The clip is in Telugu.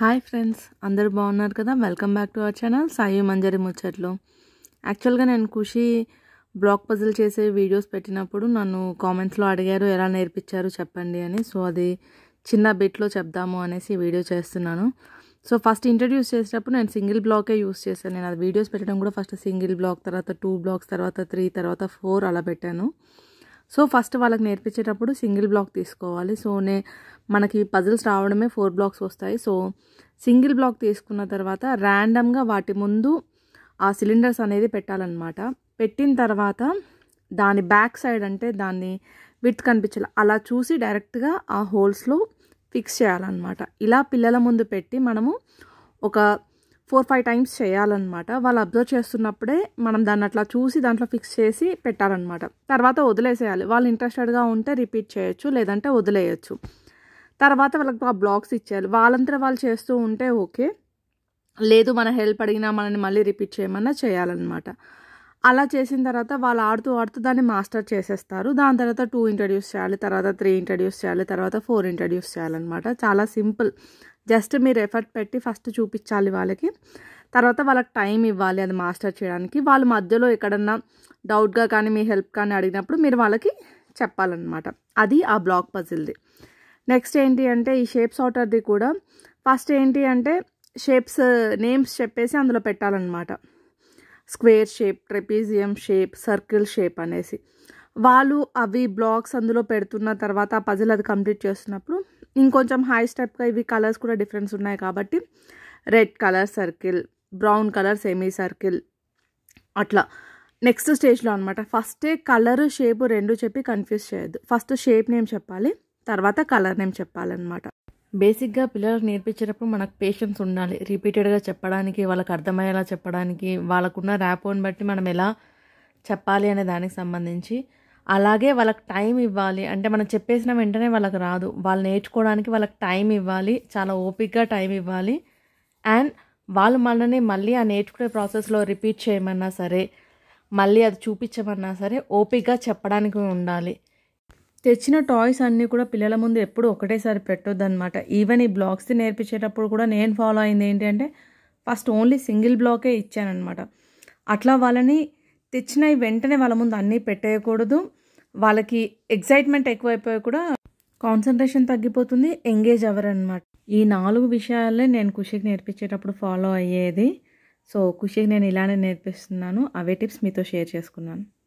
హాయ్ ఫ్రెండ్స్ అందరు బాగున్నారు కదా welcome back to our channel Sai Manjari ముచ్చట్లు యాక్చువల్గా నేను ఖుషి బ్లాక్ పజిల్ చేసే వీడియోస్ పెట్టినప్పుడు నన్ను కామెంట్స్లో అడిగారు ఎలా నేర్పించారు చెప్పండి అని సో అది చిన్న బిట్లో చెప్దాము అనేసి వీడియో చేస్తున్నాను సో ఫస్ట్ ఇంట్రడ్యూస్ చేసేటప్పుడు నేను సింగిల్ బ్లాకే యూస్ చేశాను నేను అది వీడియోస్ పెట్టడం కూడా ఫస్ట్ సింగిల్ బ్లాక్ తర్వాత టూ బ్లాక్స్ తర్వాత త్రీ తర్వాత ఫోర్ అలా పెట్టాను సో ఫస్ట్ వాళ్ళకి నేర్పించేటప్పుడు సింగిల్ బ్లాక్ తీసుకోవాలి సో నే మనకి పజిల్స్ రావడమే ఫోర్ బ్లాక్స్ వస్తాయి సో సింగిల్ బ్లాక్ తీసుకున్న తర్వాత ర్యాండమ్గా వాటి ముందు ఆ సిలిండర్స్ అనేది పెట్టాలన్నమాట పెట్టిన తర్వాత దాని బ్యాక్ సైడ్ అంటే దాన్ని విత్ కనిపించాలి అలా చూసి డైరెక్ట్గా ఆ హోల్స్లో ఫిక్స్ చేయాలన్నమాట ఇలా పిల్లల ముందు పెట్టి మనము ఒక ఫోర్ ఫైవ్ టైమ్స్ చేయాలన్నమాట వాళ్ళు అబ్జర్వ్ చేస్తున్నప్పుడే మనం దాన్ని అట్లా చూసి దాంట్లో ఫిక్స్ చేసి పెట్టాలన్నమాట తర్వాత వదిలేసేయాలి వాళ్ళు ఇంట్రెస్టెడ్గా ఉంటే రిపీట్ చేయొచ్చు లేదంటే వదిలేయచ్చు తర్వాత వాళ్ళకి ఆ బ్లాక్స్ ఇచ్చేయాలి వాళ్ళంతా వాళ్ళు చేస్తూ ఉంటే ఓకే లేదు మన హెల్ప్ అడిగినా మనల్ని మళ్ళీ రిపీట్ చేయమన్నా చేయాలన్నమాట అలా చేసిన తర్వాత వాళ్ళు ఆడుతూ ఆడుతూ దాన్ని మాస్టర్ చేసేస్తారు దాని తర్వాత టూ ఇంట్రడ్యూస్ చేయాలి తర్వాత త్రీ ఇంట్రడ్యూస్ చేయాలి తర్వాత ఫోర్ ఇంట్రడ్యూస్ చేయాలన్నమాట చాలా సింపుల్ జస్ట్ మీరు ఎఫర్ట్ పెట్టి ఫస్ట్ చూపించాలి వాళ్ళకి తర్వాత వాళ్ళకి టైం ఇవ్వాలి అది మాస్టర్ చేయడానికి వాళ్ళ మధ్యలో ఎక్కడన్నా డౌట్గా కానీ మీ హెల్ప్ కానీ అడిగినప్పుడు మీరు వాళ్ళకి చెప్పాలన్నమాట అది ఆ బ్లాక్ పజిల్ది నెక్స్ట్ ఏంటి అంటే ఈ షేప్స్ ఆర్డర్ది కూడా ఫస్ట్ ఏంటి అంటే షేప్స్ నేమ్స్ చెప్పేసి అందులో పెట్టాలన్నమాట square shape trapezium shape circle shape అనేసి వాళ్ళు అవి బ్లాక్స్ అందులో పెడుతున్న తర్వాత ఆ పజిల్ అది కంప్లీట్ చేస్తున్నప్పుడు ఇంకొంచెం హై స్టెప్గా ఇవి కలర్స్ కూడా డిఫరెన్స్ ఉన్నాయి కాబట్టి red colour circle brown colour semi circle అట్లా నెక్స్ట్ స్టేజ్లో అనమాట ఫస్టే కలర్ షేప్ రెండు చెప్పి కన్ఫ్యూజ్ చేయొద్దు ఫస్ట్ షేప్ నేమ్ చెప్పాలి తర్వాత కలర్ నేమ్ చెప్పాలన్నమాట బేసిక్గా పిల్లలకు నేర్పించేటప్పుడు మనకు పేషెన్స్ ఉండాలి రిపీటెడ్గా చెప్పడానికి వాళ్ళకి అర్థమయ్యేలా చెప్పడానికి వాళ్ళకున్న ర్యాపోని బట్టి మనం ఎలా చెప్పాలి అనే దానికి సంబంధించి అలాగే వాళ్ళకి టైం ఇవ్వాలి అంటే మనం చెప్పేసిన వెంటనే వాళ్ళకి రాదు వాళ్ళు నేర్చుకోవడానికి వాళ్ళకి టైం ఇవ్వాలి చాలా ఓపిక్గా టైం ఇవ్వాలి అండ్ వాళ్ళు మనల్ని మళ్ళీ ఆ నేర్చుకునే ప్రాసెస్లో రిపీట్ చేయమన్నా సరే మళ్ళీ అది చూపించమన్నా సరే ఓపిక్గా చెప్పడానికి ఉండాలి తెచ్చిన టాయ్స్ అన్నీ కూడా పిల్లల ముందు ఎప్పుడు ఒకటేసారి పెట్టొద్దు అనమాట ఈవెన్ ఈ బ్లాక్స్ నేర్పించేటప్పుడు కూడా నేను ఫాలో అయింది ఏంటంటే ఫస్ట్ ఓన్లీ సింగిల్ బ్లాకే ఇచ్చానమాట అట్లా వాళ్ళని తెచ్చినవి వెంటనే వాళ్ళ ముందు అన్నీ పెట్టేయకూడదు వాళ్ళకి ఎగ్జైట్మెంట్ ఎక్కువైపోయి కూడా కాన్సన్ట్రేషన్ తగ్గిపోతుంది ఎంగేజ్ అనమాట ఈ నాలుగు విషయాలే నేను కుషికి నేర్పించేటప్పుడు ఫాలో అయ్యేది సో కుషికి నేను ఇలానే నేర్పిస్తున్నాను అవే టిప్స్ మీతో షేర్ చేసుకున్నాను